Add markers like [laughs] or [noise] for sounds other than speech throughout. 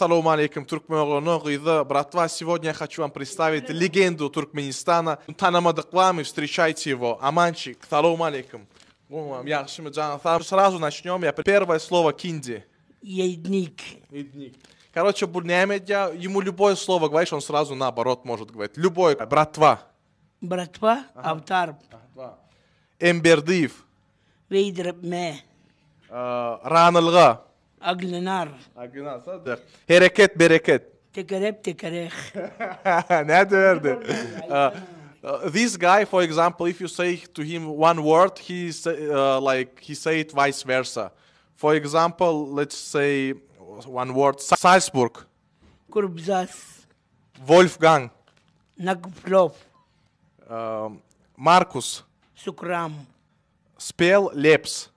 Салам алейкум, Туркменогоног, и братва, сегодня я хочу вам представить легенду Туркменистана. Танамадык вам и встречайте его. Аманчик, салам алейкум. Сразу начнем. Я первое слово кинди. Едник. Едник. Короче, Бурнямедя, ему любое слово говоришь, он сразу наоборот может говорить. Любое. Братва. Братва, ага. Автар. Эмбердив. Эмбердиев. Вейдрабме. Э, Ранылга. اجل نار اجل نار صدق هيركت بركت تكرب تكرخ this guy, for example, if you say to him one word, he uh, like he say it vice versa. For example, let's say one word: Salzburg, Kurbzas, Wolfgang, Nagplov, um, Markus, Sukram, Spell lips.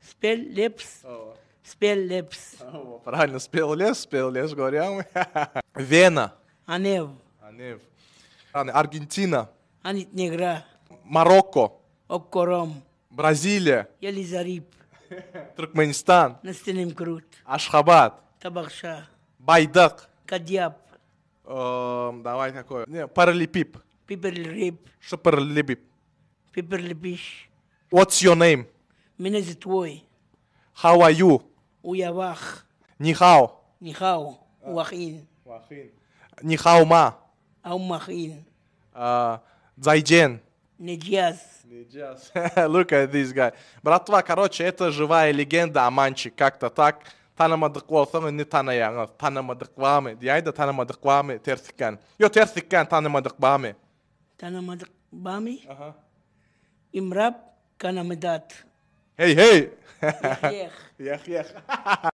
Spell lips. Oh. Спел лепс. О, правильно, спел лес, спел лес, горел. [laughs] Вена. Анев. Анев. Аргентина. Анит Негра. Марокко. Оккором. Бразилия. Елизариб. [laughs] Туркменистан. Настенем Крут. Ашхабад. Табахша. Байдак. Кадьяб. Эм, давай такое. Не, паралипип. Пиперлип. Шапарлипип. Пиперлипиш. What's your name? Меня зовут твой. How are you? уявах. Нихао. Нихао. Уахин. Уахин. Нихао ма. Аумахин. Зайджен. Неджаз. Неджаз. Look at this guy. Братва, короче, это живая легенда о Манче. Как-то так. tanamadık olsanız ne tanayağınız? Tanamadık var mı? Diyay da tanamadık var mı? Tersikken. Yo tersikken tanamadık var mı? Tanamadık var mı? Aha. İmrab kanamidat. Hey, hey! Jech, jech. [laughs] [laughs]